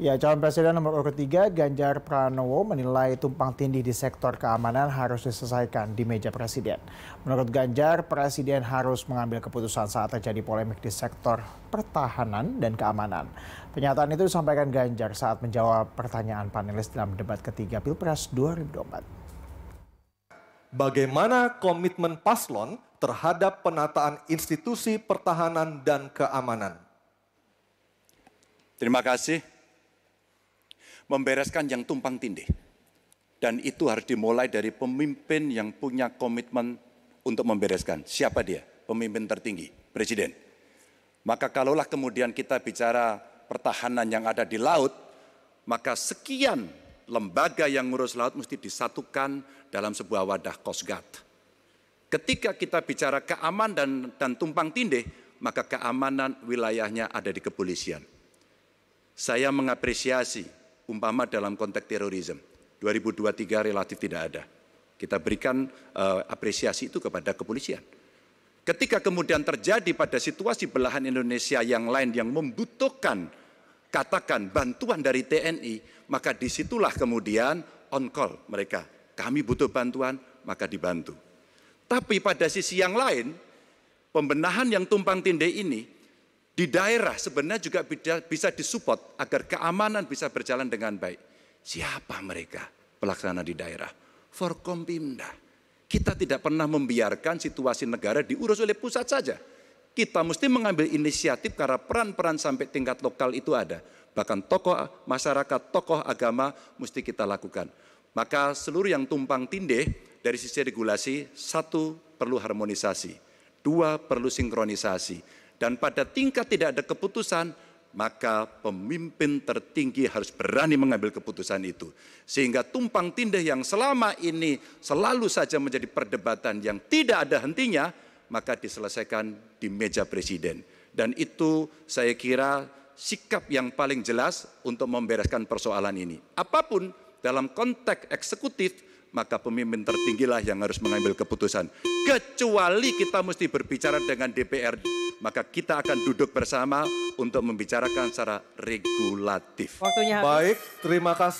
Ya, calon presiden nomor urut 3 Ganjar Pranowo menilai tumpang tindih di sektor keamanan harus diselesaikan di meja presiden. Menurut Ganjar, presiden harus mengambil keputusan saat terjadi polemik di sektor pertahanan dan keamanan. Pernyataan itu disampaikan Ganjar saat menjawab pertanyaan panelis dalam debat ketiga Pilpres 2024. Bagaimana komitmen paslon terhadap penataan institusi pertahanan dan keamanan? Terima kasih membereskan yang tumpang tindih. Dan itu harus dimulai dari pemimpin yang punya komitmen untuk membereskan. Siapa dia? Pemimpin tertinggi, presiden. Maka kalaulah kemudian kita bicara pertahanan yang ada di laut, maka sekian lembaga yang ngurus laut mesti disatukan dalam sebuah wadah kosgat. Ketika kita bicara keamanan dan, dan tumpang tindih, maka keamanan wilayahnya ada di kepolisian. Saya mengapresiasi umpama dalam konteks terorisme. 2023 relatif tidak ada. Kita berikan uh, apresiasi itu kepada kepolisian. Ketika kemudian terjadi pada situasi belahan Indonesia yang lain yang membutuhkan katakan bantuan dari TNI, maka disitulah kemudian on call mereka. Kami butuh bantuan, maka dibantu. Tapi pada sisi yang lain, pembenahan yang tumpang tindih ini di daerah sebenarnya juga bisa disupport agar keamanan bisa berjalan dengan baik. Siapa mereka pelaksana di daerah? Forkompimda. Kita tidak pernah membiarkan situasi negara diurus oleh pusat saja. Kita mesti mengambil inisiatif karena peran-peran sampai tingkat lokal itu ada. Bahkan tokoh masyarakat, tokoh agama mesti kita lakukan. Maka seluruh yang tumpang tindih dari sisi regulasi, satu perlu harmonisasi, dua perlu sinkronisasi, dan pada tingkat tidak ada keputusan, maka pemimpin tertinggi harus berani mengambil keputusan itu. Sehingga tumpang tindih yang selama ini selalu saja menjadi perdebatan yang tidak ada hentinya, maka diselesaikan di meja presiden. Dan itu saya kira sikap yang paling jelas untuk membereskan persoalan ini. Apapun dalam konteks eksekutif, maka pemimpin tertinggilah yang harus mengambil keputusan. Kecuali kita mesti berbicara dengan DPR maka kita akan duduk bersama untuk membicarakan secara regulatif. Waktunya Baik, terima kasih.